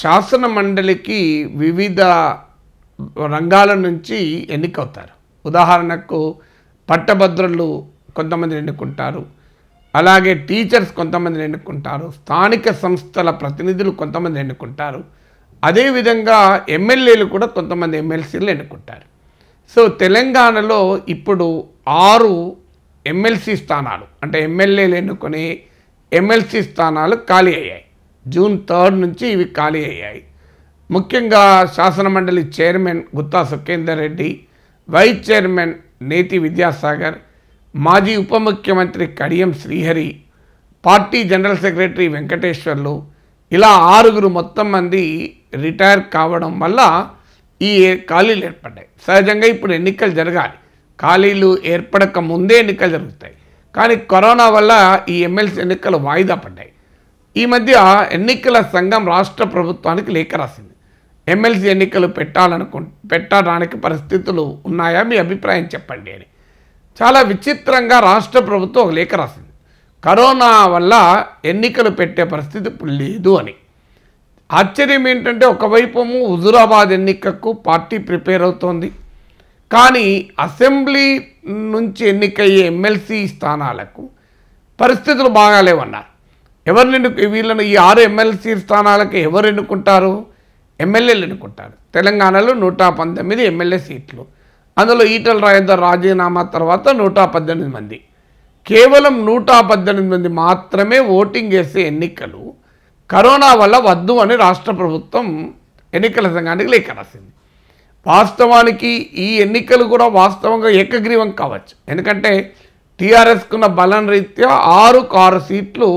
శాసన మండలికి వివిధ రంగాల నుంచి ఎన్నికవుతారు ఉదాహరణకు పట్టభద్రులు కొంతమంది ఎన్నుకుంటారు అలాగే టీచర్స్ కొంతమందిని ఎన్నుకుంటారు స్థానిక సంస్థల ప్రతినిధులు కొంతమంది ఎన్నుకుంటారు అదేవిధంగా ఎమ్మెల్యేలు కూడా కొంతమంది ఎమ్మెల్సీలు ఎన్నుకుంటారు సో తెలంగాణలో ఇప్పుడు ఆరు ఎమ్మెల్సీ స్థానాలు అంటే ఎమ్మెల్యేలు ఎన్నుకొని ఎమ్మెల్సీ స్థానాలు ఖాళీ అయ్యాయి జూన్ థర్డ్ నుంచి ఇవి ఖాళీ అయ్యాయి ముఖ్యంగా శాసనమండలి chairman Gutha Sukhender Reddy vice chairman Neti Vidyasagar మాజీ ఉప ముఖ్యమంత్రి Kadiyam Srihari party general secretary Venkateswarlu ఇలా ఆరుగురు మొత్తం మంది రిటైర్ కావడం వల్ల ఈ ఖాళీలు ఏర్పడ్డాయి సహజంగా ఇప్పుడు ఎన్నికలు జరగాలి ఖాళీలు ఏర్పడక ముందే ఎన్నికలు జరుగుతాయి కానీ కరోనా వల్ల ఈ ఎమ్మెల్సీ ఎన్నికలు వాయిదా పడ్డాయి ఈ మధ్య ఎన్నికల సంఘం రాష్ట్ర ప్రభుత్వానికి లేఖ రాసింది ఎమ్మెల్సీ ఎన్నికలు పెట్టాలనుకు పెట్టడానికి పరిస్థితులు ఉన్నాయా మీ అభిప్రాయం చెప్పండి అని చాలా విచిత్రంగా రాష్ట్ర ప్రభుత్వం ఒక లేఖ రాసింది కరోనా వల్ల ఎన్నికలు పెట్టే పరిస్థితి లేదు అని ఆశ్చర్యం ఏంటంటే ఒకవైపు హుజురాబాద్ ఎన్నికకు పార్టీ ప్రిపేర్ అవుతోంది కానీ అసెంబ్లీ నుంచి ఎన్నికయ్యే ఎమ్మెల్సీ స్థానాలకు పరిస్థితులు బాగాలేవన్నారు ఎవరు ఎన్ను వీళ్ళను ఈ ఆరు ఎమ్మెల్సీ స్థానాలకు ఎవరు ఎన్నుకుంటారు ఎమ్మెల్యేలు ఎన్నుకుంటారు తెలంగాణలో నూట పంతొమ్మిది ఎమ్మెల్యే సీట్లు అందులో ఈటల రాజేందర్ రాజీనామా తర్వాత నూట పద్దెనిమిది మంది కేవలం నూట పద్దెనిమిది మంది మాత్రమే ఓటింగ్ వేసే ఎన్నికలు కరోనా వల్ల వద్దు అని రాష్ట్ర ప్రభుత్వం ఎన్నికల సంఘానికి లేఖ రాసింది వాస్తవానికి ఈ ఎన్నికలు కూడా వాస్తవంగా ఏకగ్రీవం కావచ్చు ఎందుకంటే టీఆర్ఎస్కున్న బలం రీత్యా ఆరు కారు సీట్లు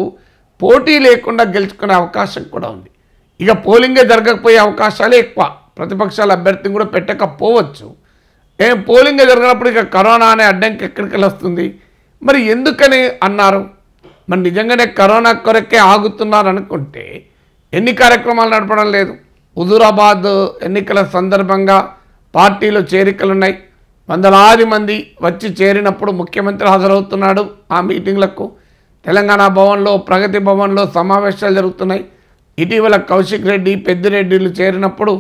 పోటీ లేకుండా గెలుచుకునే అవకాశం కూడా ఉంది ఇక పోలింగే జరగకపోయే అవకాశాలే ఎక్కువ ప్రతిపక్షాల అభ్యర్థిని కూడా పెట్టకపోవచ్చు ఏం పోలింగ్ జరిగినప్పుడు ఇక కరోనా అనే అడ్డంకి ఎక్కడికి వెళ్ళొస్తుంది మరి ఎందుకని అన్నారు మరి నిజంగానే కరోనా కొరకే ఆగుతున్నారు అనుకుంటే ఎన్ని కార్యక్రమాలు నడపడం లేదు హుజూరాబాద్ ఎన్నికల సందర్భంగా పార్టీలో చేరికలు ఉన్నాయి వందలాది మంది వచ్చి చేరినప్పుడు ముఖ్యమంత్రి హాజరవుతున్నాడు ఆ మీటింగ్లకు తెలంగాణ భవన్లో ప్రగతి భవన్లో సమావేశాలు జరుగుతున్నాయి ఇటీవల కౌశిక్ రెడ్డి పెద్దిరెడ్డిలు చేరినప్పుడు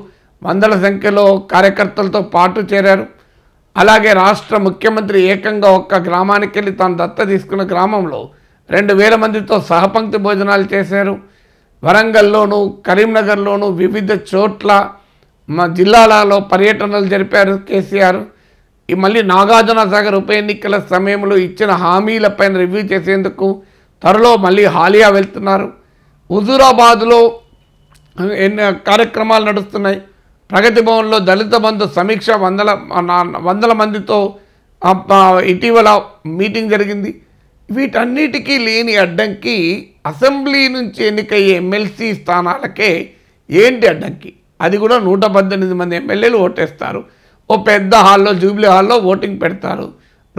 వందల సంఖ్యలో కార్యకర్తలతో పాటు చేరారు అలాగే రాష్ట్ర ముఖ్యమంత్రి ఏకంగా ఒక్క గ్రామానికి వెళ్ళి తాను దత్త తీసుకున్న గ్రామంలో రెండు వేల మందితో సహపంక్తి భోజనాలు చేశారు వరంగల్లోను కరీంనగర్లోను వివిధ చోట్ల మా జిల్లాలలో పర్యటనలు జరిపారు కేసీఆర్ మళ్ళీ నాగార్జునసాగర్ ఉప ఎన్నికల సమయంలో ఇచ్చిన హామీలపైన రివ్యూ చేసేందుకు త్వరలో మళ్ళీ హాలియా వెళ్తున్నారు హుజూరాబాద్లో కార్యక్రమాలు నడుస్తున్నాయి ప్రగతి భవన్లో దళిత బంధు సమీక్ష వందల వందల మందితో ఇటీవల మీటింగ్ జరిగింది వీటన్నిటికీ లేని అడ్డంకి అసెంబ్లీ నుంచి ఎన్నికయ్యే ఎమ్మెల్సీ స్థానాలకే ఏంటి అడ్డంకి అది కూడా నూట పద్దెనిమిది మంది ఎమ్మెల్యేలు ఓటేస్తారు ఓ పెద్ద హాల్లో జూబ్లీ హాల్లో ఓటింగ్ పెడతారు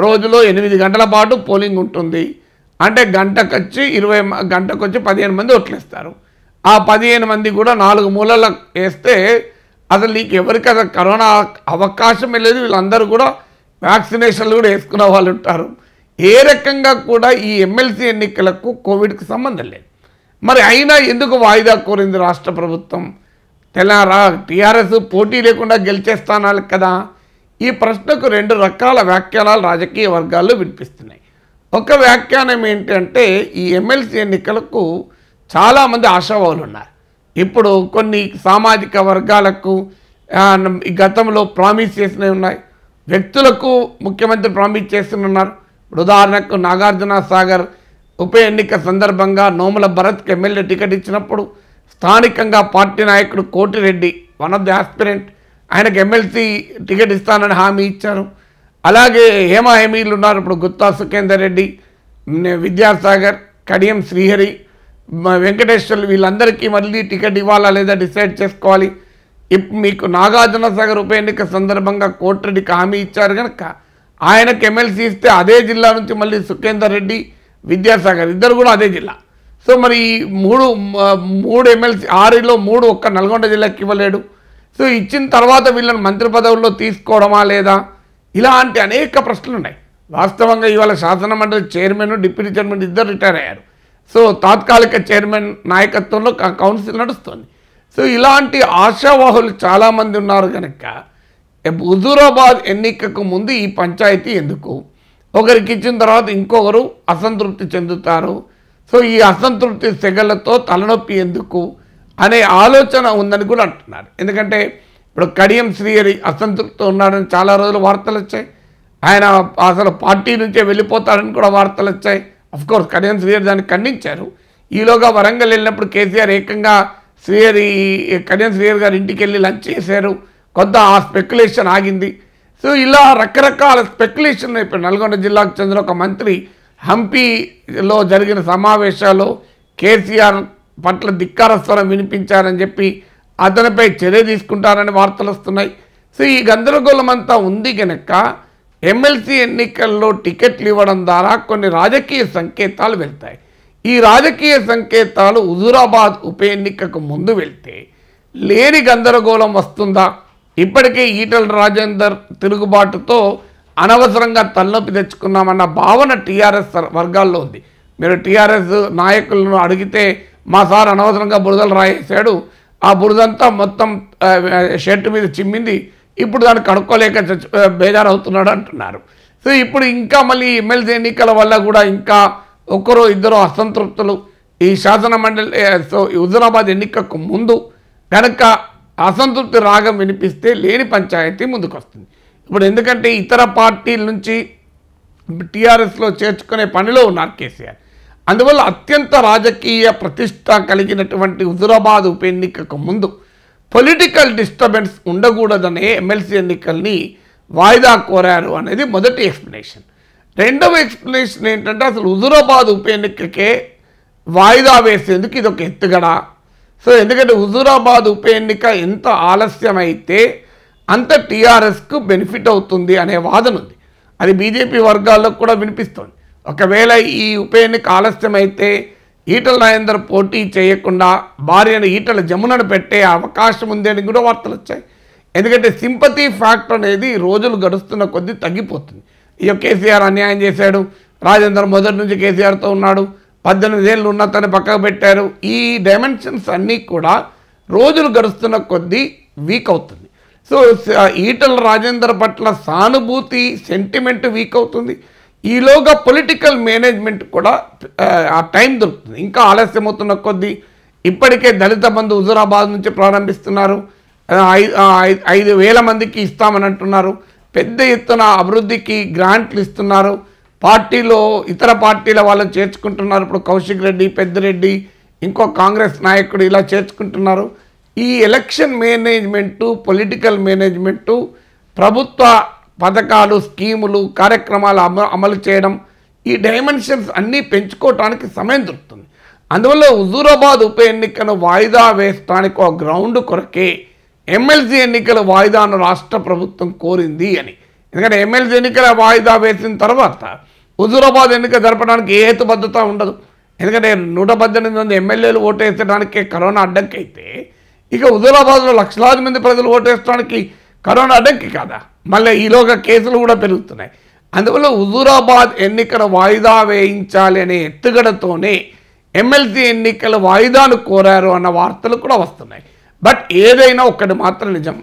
రోజులో ఎనిమిది గంటల పాటు పోలింగ్ ఉంటుంది అంటే గంటకు వచ్చి ఇరవై గంటకొచ్చి పదిహేను మంది ఓట్లేస్తారు ఆ పదిహేను మంది కూడా నాలుగు మూలల వేస్తే అసలు నీకు ఎవరికి అసలు కరోనా అవకాశమే లేదు వీళ్ళందరూ కూడా వ్యాక్సినేషన్లు కూడా వేసుకున్న వాళ్ళు ఉంటారు ఏ రకంగా కూడా ఈ ఎమ్మెల్సీ ఎన్నికలకు కోవిడ్కి సంబంధం లేదు మరి అయినా ఎందుకు వాయిదా కోరింది రాష్ట్ర ప్రభుత్వం తెలంగాణ టీఆర్ఎస్ పోటీ లేకుండా గెలిచే స్థానాలు కదా ఈ ప్రశ్నకు రెండు రకాల వ్యాఖ్యానాలు రాజకీయ వర్గాల్లో వినిపిస్తున్నాయి ఒక వ్యాఖ్యానం ఏంటంటే ఈ ఎమ్మెల్సీ ఎన్నికలకు చాలామంది ఆశావాహులు ఉన్నారు ఇప్పుడు కొన్ని సామాజిక వర్గాలకు గతంలో ప్రామిస్ చేసినవి ఉన్నాయి వ్యక్తులకు ముఖ్యమంత్రి ప్రామిస్ చేస్తున్నారు ఇప్పుడు ఉదాహరణకు నాగార్జున సాగర్ ఉప ఎన్నిక సందర్భంగా నోముల భరత్కి ఎమ్మెల్యే టికెట్ ఇచ్చినప్పుడు స్థానికంగా పార్టీ నాయకుడు Kotireddy one of the aspirant ఆయనకు ఎమ్మెల్సీ టికెట్ ఇస్తానని హామీ ఇచ్చారు అలాగే హేమాహేమీలు ఉన్నారు ఇప్పుడు గుత్తా సుఖేందర్ రెడ్డి విద్యాసాగర్ కడియం శ్రీహరి వెంకటేశ్వర్లు వీళ్ళందరికీ మళ్ళీ టికెట్ ఇవ్వాలా లేదా డిసైడ్ చేసుకోవాలి ఇప్పుడు మీకు నాగార్జున సాగర్ ఉప ఎన్నిక సందర్భంగా కోటిరెడ్డికి హామీ ఇచ్చారు కనుక ఆయనకు ఎమ్మెల్సీ ఇస్తే అదే జిల్లా నుంచి మళ్ళీ సుఖేందర్ రెడ్డి విద్యాసాగర్ ఇద్దరు కూడా అదే జిల్లా సో మరి మూడు మూడు ఎమ్మెల్సీ ఆరులో మూడు ఒక్క నల్గొండ జిల్లాకి ఇవ్వలేడు సో ఇచ్చిన తర్వాత వీళ్ళని మంత్రి పదవుల్లో తీసుకోవడమా లేదా ఇలాంటి అనేక ప్రశ్నలు ఉన్నాయి వాస్తవంగా ఇవాళ శాసన మండలి చైర్మన్ డిప్యూటీ చైర్మన్ ఇద్దరు రిటైర్ అయ్యారు సో తాత్కాలిక చైర్మన్ నాయకత్వంలో కౌన్సిల్ నడుస్తుంది సో ఇలాంటి ఆశావాహులు చాలామంది ఉన్నారు కనుక హుజూరాబాద్ ఎన్నికకు ముందు ఈ పంచాయతీ ఎందుకు ఒకరికి ఇచ్చిన తర్వాత ఇంకొకరు అసంతృప్తి చెందుతారు సో ఈ అసంతృప్తి సెగలతో తలనొప్పి ఎందుకు అనే ఆలోచన ఉందని కూడా అంటున్నారు ఎందుకంటే ఇప్పుడు కడియం శ్రీహరి అసంతృప్తి ఉన్నాడని చాలా రోజులు వార్తలు వచ్చాయి ఆయన అసలు పార్టీ నుంచే వెళ్ళిపోతాడని కూడా వార్తలు వచ్చాయి అఫ్కోర్స్ కడియం శ్రీహరి దాన్ని ఖండించారు ఈలోగా వరంగల్ వెళ్ళినప్పుడు కేసీఆర్ ఏకంగా శ్రీహరి కడియం శ్రీహరి గారి ఇంటికి వెళ్ళి లంచ్ చేశారు కొంత ఆ స్పెక్యులేషన్ ఆగింది సో ఇలా రకరకాల స్పెక్యులేషన్ అయిపోయి నల్గొండ జిల్లాకు చెందిన ఒక మంత్రి హంపీలో జరిగిన సమావేశాల్లో కేసీఆర్ పట్ల ధిక్కార స్వరం వినిపించారని చెప్పి అతనిపై చర్య తీసుకుంటారని వార్తలు వస్తున్నాయి సో ఈ గందరగోళం అంతా ఉంది కనుక ఎమ్మెల్సీ ఎన్నికల్లో టికెట్లు ఇవ్వడం ద్వారా కొన్ని రాజకీయ సంకేతాలు వెళ్తాయి ఈ రాజకీయ సంకేతాలు హుజూరాబాద్ ఉప ఎన్నికకు ముందు వెళ్తే లేని గందరగోళం వస్తుందా ఇప్పటికే ఈటల రాజేందర్ తిరుగుబాటుతో అనవసరంగా తలనొప్పి తెచ్చుకున్నామన్న భావన టీఆర్ఎస్ వర్గాల్లో ఉంది మీరు టీఆర్ఎస్ నాయకులను అడిగితే మా సార్ అనవసరంగా బురదలు రాయేశాడు ఆ బురదంతా మొత్తం షర్ట్ మీద చిమ్మింది ఇప్పుడు దాన్ని కనుక్కోలేక అవుతున్నాడు అంటున్నారు సో ఇప్పుడు ఇంకా మళ్ళీ ఎమ్మెల్సీ ఎన్నికల వల్ల కూడా ఇంకా ఒక్కరో ఇద్దరు అసంతృప్తులు ఈ శాసన మండలి సో హుజరాబాద్ ఎన్నికకు ముందు కనుక అసంతృప్తి రాగం వినిపిస్తే లేని పంచాయతీ ముందుకొస్తుంది ఇప్పుడు ఎందుకంటే ఇతర పార్టీల నుంచి టీఆర్ఎస్లో చేర్చుకునే పనిలో ఉన్నారు కేసీఆర్ అందువల్ల అత్యంత రాజకీయ ప్రతిష్ట కలిగినటువంటి హుజురాబాద్ ఉప ఎన్నికకు ముందు పొలిటికల్ డిస్టర్బెన్స్ ఉండకూడదనే ఎమ్మెల్సీ ఎన్నికల్ని వాయిదా కోరారు అనేది మొదటి ఎక్స్ప్లెనేషన్ రెండవ ఎక్స్ప్లెనేషన్ ఏంటంటే అసలు హుజురాబాద్ ఉప ఎన్నికకే వాయిదా వేసేందుకు ఇది ఒక ఎత్తుగడ సో ఎందుకంటే హుజురాబాద్ ఉప ఎన్నిక ఎంత ఆలస్యమైతే అంత టీఆర్ఎస్కు బెనిఫిట్ అవుతుంది అనే వాదన ఉంది అది బీజేపీ వర్గాల్లో కూడా వినిపిస్తుంది ఒకవేళ ఈ ఉప ఎన్నిక ఆలస్యమైతే ఈటల రాజేందర్ పోటీ చేయకుండా భార్యను ఈటల జమునను పెట్టే అవకాశం ఉంది అని కూడా వార్తలు వచ్చాయి ఎందుకంటే సింపతి ఫ్యాక్టర్ అనేది రోజులు గడుస్తున్న కొద్దీ తగ్గిపోతుంది ఇక కేసీఆర్ అన్యాయం చేశాడు రాజేందర్ మొదటి నుంచి కేసీఆర్తో ఉన్నాడు పద్దెనిమిది ఏళ్ళు ఉన్న తను పక్కకు పెట్టారు ఈ డైమెన్షన్స్ అన్నీ కూడా రోజులు గడుస్తున్న కొద్దీ వీక్ అవుతుంది సో ఈటల రాజేందర్ పట్ల సానుభూతి సెంటిమెంట్ వీక్ అవుతుంది ఈలోగా పొలిటికల్ మేనేజ్మెంట్ కూడా ఆ టైం దొరుకుతుంది ఇంకా ఆలస్యం అవుతున్న కొద్దీ ఇప్పటికే దళిత బంధు హుజురాబాద్ నుంచి ప్రారంభిస్తున్నారు ఐదు వేల మందికి ఇస్తామని అంటున్నారు పెద్ద ఎత్తున అభివృద్ధికి గ్రాంట్లు ఇస్తున్నారు పార్టీలో ఇతర పార్టీల వాళ్ళు చేర్చుకుంటున్నారు ఇప్పుడు కౌశిక్ రెడ్డి పెద్దిరెడ్డి ఇంకో కాంగ్రెస్ నాయకుడు ఇలా చేర్చుకుంటున్నారు ఈ ఎలక్షన్ మేనేజ్మెంటు పొలిటికల్ మేనేజ్మెంటు ప్రభుత్వ పథకాలు స్కీములు కార్యక్రమాలు అమలు చేయడం ఈ డైమెన్షన్స్ అన్నీ పెంచుకోవటానికి సమయం దొరుకుతుంది అందువల్ల హుజూరాబాద్ ఉప ఎన్నికను వాయిదా వేస్తానికి ఒక గ్రౌండ్ కొరకే ఎమ్మెల్సీ ఎన్నికల వాయిదాను రాష్ట్ర ప్రభుత్వం కోరింది అని ఎందుకంటే ఎమ్మెల్సీ ఎన్నికల వాయిదా వేసిన తర్వాత హుజూరాబాద్ ఎన్నిక జరపడానికి ఏ హేతుబద్ధత ఉండదు ఎందుకంటే నూట పద్దెనిమిది మంది ఎమ్మెల్యేలు ఓటేసడానికే కరోనా అడ్డంకైతే ఇక హుజూరాబాద్లో లక్షలాది మంది ప్రజలు ఓటేసడానికి కరోనా అడ్డంకి కాదా మళ్ళీ ఈలోగా కేసులు కూడా పెరుగుతున్నాయి అందువల్ల హుజూరాబాద్ ఎన్నికల వాయిదా వేయించాలి అనే ఎత్తుగడతోనే ఎమ్మెల్సీ ఎన్నికల వాయిదాను కోరారు అన్న వార్తలు కూడా వస్తున్నాయి బట్ ఏదైనా ఒక్కటి మాత్రం నిజం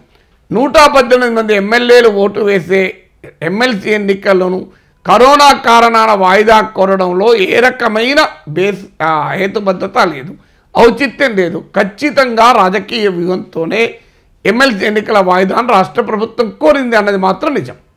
నూట పద్దెనిమిది మంది ఎమ్మెల్యేలు ఓటు వేసే ఎమ్మెల్సీ ఎన్నికల్లోనూ కరోనా కారణాల వాయిదా కోరడంలో ఏ రకమైన బేస్ హేతుబద్ధత లేదు ఔచిత్యం లేదు ఖచ్చితంగా రాజకీయ వ్యూహంతోనే ఎమ్మెల్సీ ఎన్నికల వాయిదాను రాష్ట్ర ప్రభుత్వం కోరింది అన్నది మాత్రం నిజం